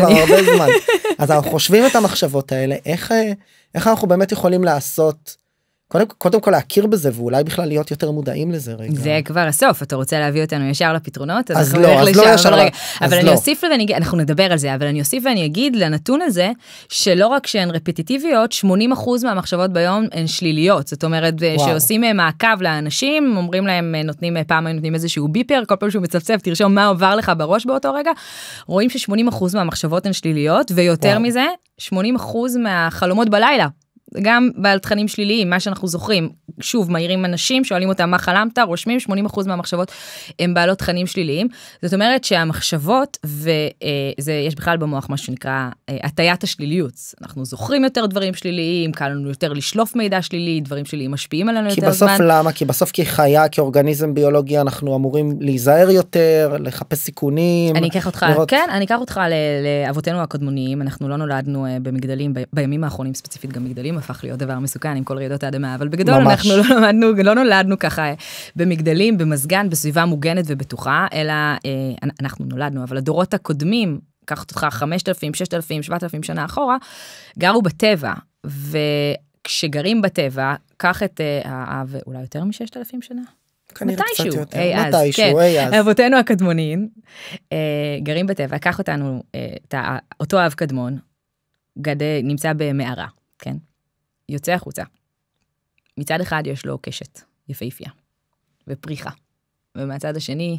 כבר הרבה זמן. אז אנחנו חושבים את המחשבות האלה, איך אה, איך אנחנו באמת יכולים לעשות. קודם, קודם כל להכיר בזה ואולי בכלל להיות יותר מודעים לזה רגע. זה כבר הסוף, אתה רוצה להביא אותנו ישר לפתרונות? אז, אז לא, אז לא לשם, לא ישר. אבל, רגע, אז אבל לא. אני אוסיף ואני אנחנו נדבר על זה, אבל אני אוסיף ואני אגיד לנתון הזה, שלא רק שהן רפטיטיביות, 80% מהמחשבות ביום הן שליליות. זאת אומרת, וואו. שעושים אה, מעקב לאנשים, אומרים להם, אה, נותנים, אה, פעם היו נותנים איזשהו ביפר, כל פעם שהוא מצפצף, תרשום מה עובר לך בראש באותו רגע. רואים ש-80% מהמחשבות הן שליליות, ויותר וואו. מזה, 80% מהחלומות בלילה גם בעל תכנים שליליים, מה שאנחנו זוכרים. שוב, מעירים אנשים, שואלים אותם מה חלמת, רושמים 80% מהמחשבות הם בעלות תכנים שליליים. זאת אומרת שהמחשבות, ויש אה, בכלל במוח מה שנקרא אה, הטיית השליליות. אנחנו זוכרים יותר דברים שליליים, קל לנו יותר לשלוף מידע שלילי, דברים שליליים משפיעים עלינו יותר זמן. כי בסוף למה? כי בסוף כחיה, כאורגניזם ביולוגי, אנחנו אמורים להיזהר יותר, לחפש סיכונים. אני אקח אותך, לראות... כן, אני אקח אותך לאבותינו הקודמוניים, אנחנו לא נולדנו אה, במגדלים, בימים האחרונים ספציפית גם מגדלים, אלוהים הפך להיות דבר מסוכן עם כל רעידות האדמה, אבל בגדול ממש. אנחנו לא למדנו, לא נולדנו ככה אה, במגדלים, במזגן, בסביבה מוגנת ובטוחה, אלא אה, אנחנו נולדנו, אבל הדורות הקודמים, קח אותך 5,000, 6,000, 7,000 שנה אחורה, גרו בטבע, וכשגרים בטבע, קח את האב, אה, אולי יותר מ-6,000 שנה? כנראה מתישהו, קצת יותר, אי אה, אז, כן. אה, אבותינו הקדמונים אה, גרים בטבע, קח אותנו, אה, תה, אותו אב קדמון, גד, נמצא במערה, כן? יוצא החוצה. מצד אחד יש לו קשת יפהפייה ופריחה, ומהצד השני,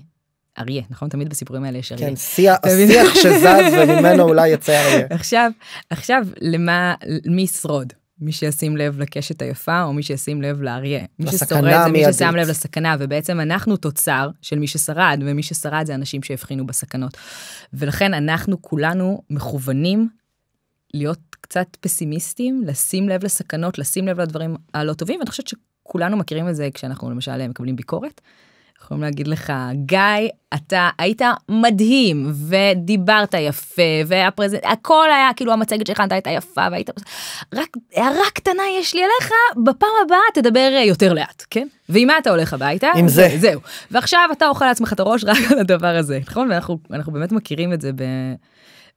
אריה, נכון? תמיד בסיפורים האלה יש אריה. כן, שיח, שיח שזז וממנו אולי יצא אריה. עכשיו, עכשיו, למה, מי ישרוד? מי שישים לב לקשת היפה, או מי שישים לב לאריה. מי ששורד זה מי ששם לב לסכנה, ובעצם אנחנו תוצר של מי ששרד, ומי ששרד זה אנשים שהבחינו בסכנות. ולכן אנחנו כולנו מכוונים להיות קצת פסימיסטים, לשים לב לסכנות, לשים לב לדברים הלא טובים, ואני חושבת שכולנו מכירים את זה כשאנחנו למשל מקבלים ביקורת. יכולים להגיד לך, גיא, אתה היית מדהים, ודיברת יפה, והפרזנט, הכל היה, כאילו המצגת שלך הייתה יפה, והיית... רק הערה קטנה יש לי עליך, בפעם הבאה תדבר יותר לאט, כן? ועם מה אתה הולך הביתה? עם זה. זהו. ועכשיו אתה אוכל לעצמך את הראש רק על הדבר הזה, נכון? ואנחנו באמת מכירים את זה ב...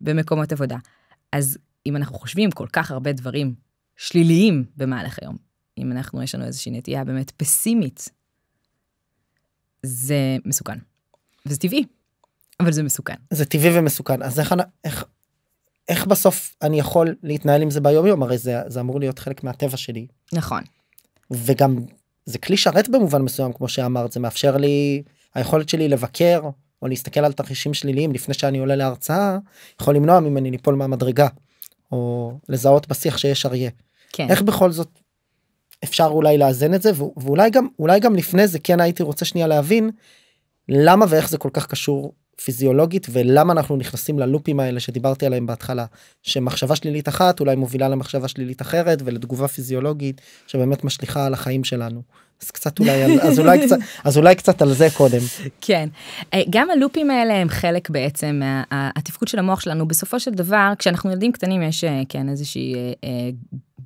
במקומות עבודה. אז אם אנחנו חושבים כל כך הרבה דברים שליליים במהלך היום, אם אנחנו, יש לנו איזושהי נטייה באמת פסימית, זה מסוכן. וזה טבעי, אבל זה מסוכן. זה טבעי ומסוכן. אז איך, איך, איך בסוף אני יכול להתנהל עם זה ביום יום? הרי זה, זה אמור להיות חלק מהטבע שלי. נכון. וגם זה כלי שרת במובן מסוים, כמו שאמרת, זה מאפשר לי, היכולת שלי לבקר או להסתכל על תרחישים שליליים לפני שאני עולה להרצאה, יכול למנוע ממני ליפול מהמדרגה. או לזהות בשיח שיש אריה. כן. איך בכל זאת אפשר אולי לאזן את זה ואולי גם אולי גם לפני זה כן הייתי רוצה שנייה להבין למה ואיך זה כל כך קשור פיזיולוגית ולמה אנחנו נכנסים ללופים האלה שדיברתי עליהם בהתחלה שמחשבה שלילית אחת אולי מובילה למחשבה שלילית אחרת ולתגובה פיזיולוגית שבאמת משליכה על החיים שלנו. אז קצת אולי אז אולי קצת אז אולי קצת על זה קודם. כן, אה, גם הלופים האלה הם חלק בעצם התפקוד של המוח שלנו בסופו של דבר כשאנחנו ילדים קטנים יש אה, כן איזושהי אה,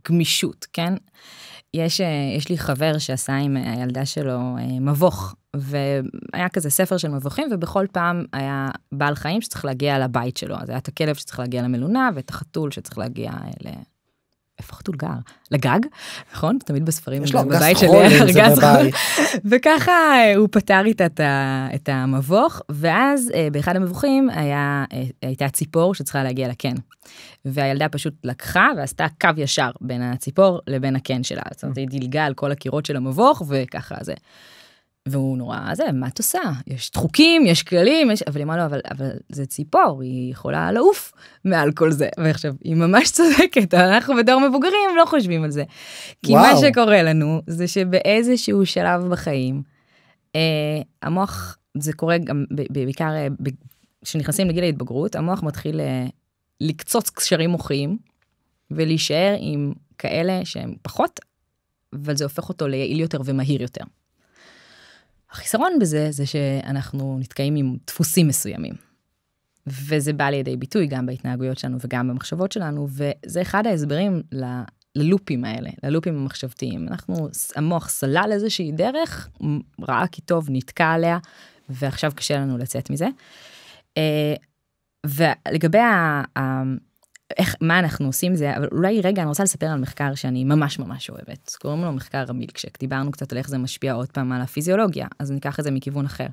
גמישות, כן? יש, אה, יש לי חבר שעשה עם אה, הילדה שלו אה, מבוך, והיה כזה ספר של מבוכים, ובכל פעם היה בעל חיים שצריך להגיע לבית שלו. אז היה את הכלב שצריך להגיע למלונה, ואת החתול שצריך להגיע איפה החתול גר? לגג, נכון? תמיד בספרים, יש לו ארגז חול, ארגז חול. וככה אה, הוא פתר איתה את המבוך, ואז אה, באחד המבוכים היה, אה, הייתה ציפור שצריכה להגיע לקן. והילדה פשוט לקחה ועשתה קו ישר בין הציפור לבין הקן שלה. זאת אומרת, היא דילגה על כל הקירות של המבוך וככה זה. והוא נורא זה, מה את עושה? יש חוקים, יש כללים, יש... אבל היא אמרה לו, אבל, אבל זה ציפור, היא יכולה לעוף מעל כל זה. ועכשיו, היא ממש צודקת, אנחנו בדור מבוגרים לא חושבים על זה. כי וואו. מה שקורה לנו, זה שבאיזשהו שלב בחיים, אה, המוח, זה קורה גם בעיקר אה, כשנכנסים לגיל ההתבגרות, המוח מתחיל אה, לקצוץ קשרים מוחיים, ולהישאר עם כאלה שהם פחות, אבל זה הופך אותו ליעיל יותר ומהיר יותר. החיסרון בזה זה שאנחנו נתקעים עם דפוסים מסוימים. וזה בא לידי ביטוי גם בהתנהגויות שלנו וגם במחשבות שלנו, וזה אחד ההסברים ל... ללופים האלה, ללופים המחשבתיים. אנחנו, המוח סלל איזושהי דרך, ראה כי טוב, נתקע עליה, ועכשיו קשה לנו לצאת מזה. אה, ולגבי איך, מה אנחנו עושים זה, אבל אולי רגע, אני רוצה לספר על מחקר שאני ממש ממש אוהבת. קוראים לו מחקר המילקשק. דיברנו קצת על איך זה משפיע עוד פעם על הפיזיולוגיה, אז ניקח את זה מכיוון אחר.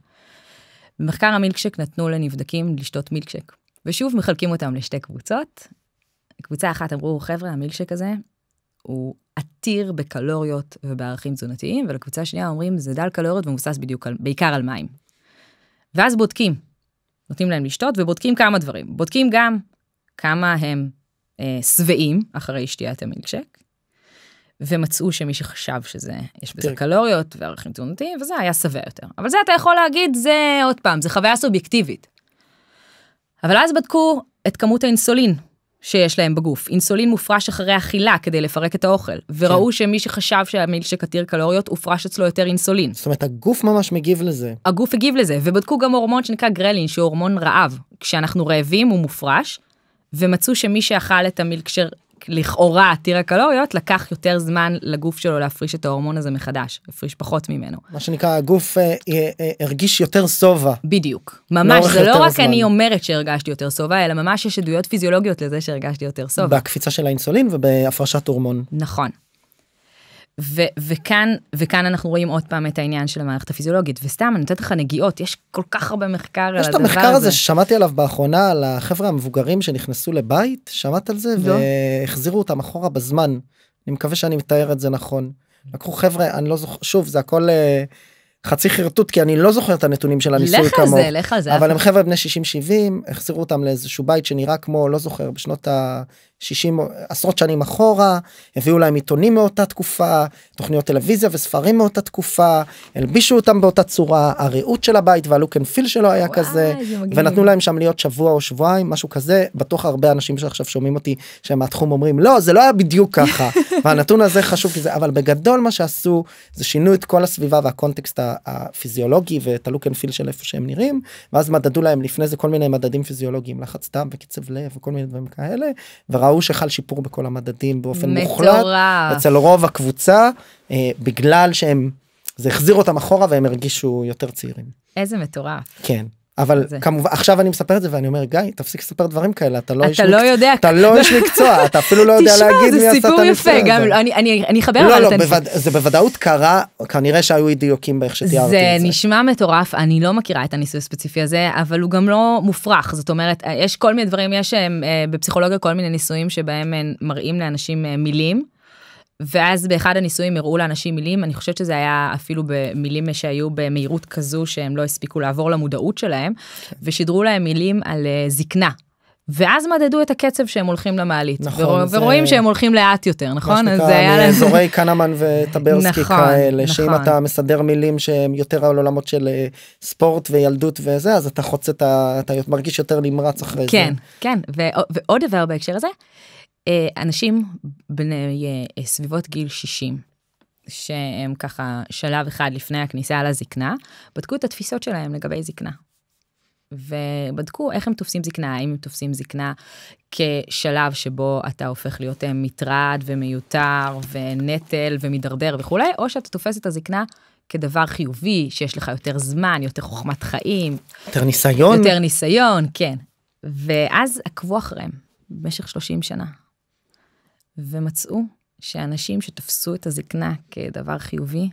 במחקר המילקשק נתנו לנבדקים לשתות מילקשק. ושוב מחלקים אותם לשתי קבוצות. קבוצה אחת אמרו, חבר'ה, המילקשק הזה הוא עתיר בקלוריות ובערכים תזונתיים, ולקבוצה השנייה אומרים, זה דל קלוריות ומבוסס בדיוק, על, בעיקר על מים. ואז בודקים. נותנים להם לשתות ובודקים כמה דברים. בודקים גם כמה הם אה, שבעים אה, אחרי שתיית המילקשק, ומצאו שמי שחשב שזה, יש בזה קלוריות וערכים תזונתיים, וזה היה שבע יותר. אבל זה אתה יכול להגיד, זה עוד פעם, זה חוויה סובייקטיבית. אבל אז בדקו את כמות האינסולין שיש להם בגוף. אינסולין מופרש אחרי אכילה כדי לפרק את האוכל, וראו כן. שמי שחשב שהמילשק עתיר קלוריות, הופרש אצלו יותר אינסולין. זאת אומרת, הגוף ממש מגיב לזה. הגוף הגיב לזה, ובדקו גם הורמון שנקרא גרלין, שהוא הורמון רעב. כשאנחנו רעבים הוא מופרש, ומצאו שמי שאכל את המילקשר לכאורה עתיר הקלוריות, לקח יותר זמן לגוף שלו להפריש את ההורמון הזה מחדש, הפריש פחות ממנו. מה שנקרא, הגוף אה, אה, אה, הרגיש יותר שובע. בדיוק. ממש, זה לא רק הזמן. אני אומרת שהרגשתי יותר שובע, אלא ממש יש עדויות פיזיולוגיות לזה שהרגשתי יותר שובע. בקפיצה של האינסולין ובהפרשת הורמון. נכון. ו- וכאן, וכאן אנחנו רואים עוד פעם את העניין של המערכת הפיזיולוגית, וסתם אני נותנת לך נגיעות, יש כל כך הרבה מחקר על הדבר הזה. יש את המחקר הזה ששמעתי עליו באחרונה, על החבר'ה המבוגרים שנכנסו לבית, שמעת על זה? לא. והחזירו אותם אחורה בזמן. אני מקווה שאני מתאר את זה נכון. לקחו חבר'ה, אני לא זוכר, שוב, זה הכל אה, חצי חרטוט, כי אני לא זוכר את הנתונים של הניסוי כמוהו. לך על זה, לך על זה. אבל הם חבר'ה בני 60-70, החזירו אותם לאיזשהו בית שנראה כמו, לא זוכר, בשנות ה... 60 עשרות שנים אחורה הביאו להם עיתונים מאותה תקופה תוכניות טלוויזיה וספרים מאותה תקופה הלבישו אותם באותה צורה הריהוט של הבית והלוק אנד פיל שלו היה וואי, כזה ונתנו להם שם להיות שבוע או שבועיים משהו כזה בטוח הרבה אנשים שעכשיו שומעים אותי שהם מהתחום אומרים לא זה לא היה בדיוק ככה והנתון הזה חשוב כי זה אבל בגדול מה שעשו זה שינו את כל הסביבה והקונטקסט הפיזיולוגי ואת הלוק אנד פיל של איפה שהם נראים ואז מדדו להם לפני זה כל מיני מדדים פיזיולוגיים לחץ דם וקצב לב וכל מיני דברים כאלה. ראו שחל שיפור בכל המדדים באופן מטורף. מוחלט אצל רוב הקבוצה אה, בגלל שהם זה החזיר אותם אחורה והם הרגישו יותר צעירים. איזה מטורף. כן. אבל זה. כמובן עכשיו אני מספר את זה ואני אומר גיא תפסיק לספר דברים כאלה אתה לא אתה איש לא מקצוע, יודע אתה לא איש מקצוע אתה אפילו לא יודע תשמע, להגיד מי עשה את המקצוע הזה. תשמע זה סיפור יפה גם אני אני אני אחבר לא, לא, בווד... זה בוודאות קרה כנראה שהיו אי דיוקים באיך שתיארתי את זה. זה נשמע מטורף אני לא מכירה את הניסוי הספציפי הזה אבל הוא גם לא מופרך זאת אומרת אה, יש כל מיני דברים יש אה, אה, בפסיכולוגיה כל מיני ניסויים שבהם מראים לאנשים מילים. ואז באחד הניסויים הראו לאנשים מילים, אני חושבת שזה היה אפילו במילים שהיו במהירות כזו שהם לא הספיקו לעבור למודעות שלהם, כן. ושידרו להם מילים על אה, זקנה. ואז מדדו את הקצב שהם הולכים למעלית. נכון. ורוא, זה... ורואים שהם הולכים לאט יותר, נכון? מה שנקרא, מאזורי אה, קנמן וטברסקי נכון, כאלה, נכון. שאם אתה מסדר מילים שהם יותר על עולמות של אה, ספורט וילדות וזה, אז אתה חוצה את ה... אתה מרגיש יותר נמרץ אחרי כן, זה. כן, כן, ו... ועוד דבר בהקשר הזה, אה, אנשים בני אה, אה, סביבות גיל 60, שהם ככה שלב אחד לפני הכניסה לזקנה, בדקו את התפיסות שלהם לגבי זקנה. ובדקו איך הם תופסים זקנה, האם הם תופסים זקנה כשלב שבו אתה הופך להיות מטרד ומיותר ונטל ומידרדר וכולי, או שאתה תופס את הזקנה כדבר חיובי, שיש לך יותר זמן, יותר חוכמת חיים. יותר ניסיון. יותר ניסיון, כן. ואז עקבו אחריהם במשך 30 שנה, ומצאו שאנשים שתפסו את הזקנה כדבר חיובי,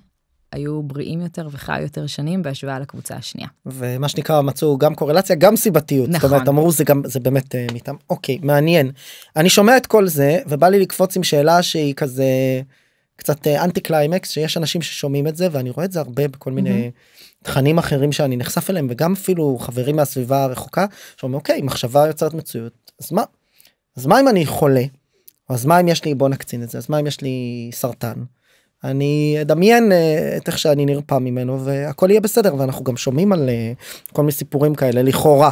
היו בריאים יותר וחיו יותר שנים בהשוואה לקבוצה השנייה. ומה שנקרא מצאו גם קורלציה גם סיבתיות. נכון. זאת אומרת נכון. אמרו זה גם זה באמת uh, אה, מטעם. אוקיי מעניין. אני שומע את כל זה ובא לי לקפוץ עם שאלה שהיא כזה קצת אנטי uh, קליימקס שיש אנשים ששומעים את זה ואני רואה את זה הרבה בכל mm -hmm. מיני תכנים אחרים שאני נחשף אליהם וגם אפילו חברים מהסביבה הרחוקה שאומרים אוקיי מחשבה יוצרת מצויות, אז מה אז מה אם אני חולה אז מה אם יש לי בוא נקצין את זה אז מה אם יש לי סרטן. אני אדמיין אה, את איך שאני נרפא ממנו והכל יהיה בסדר ואנחנו גם שומעים על אה, כל מיני סיפורים כאלה לכאורה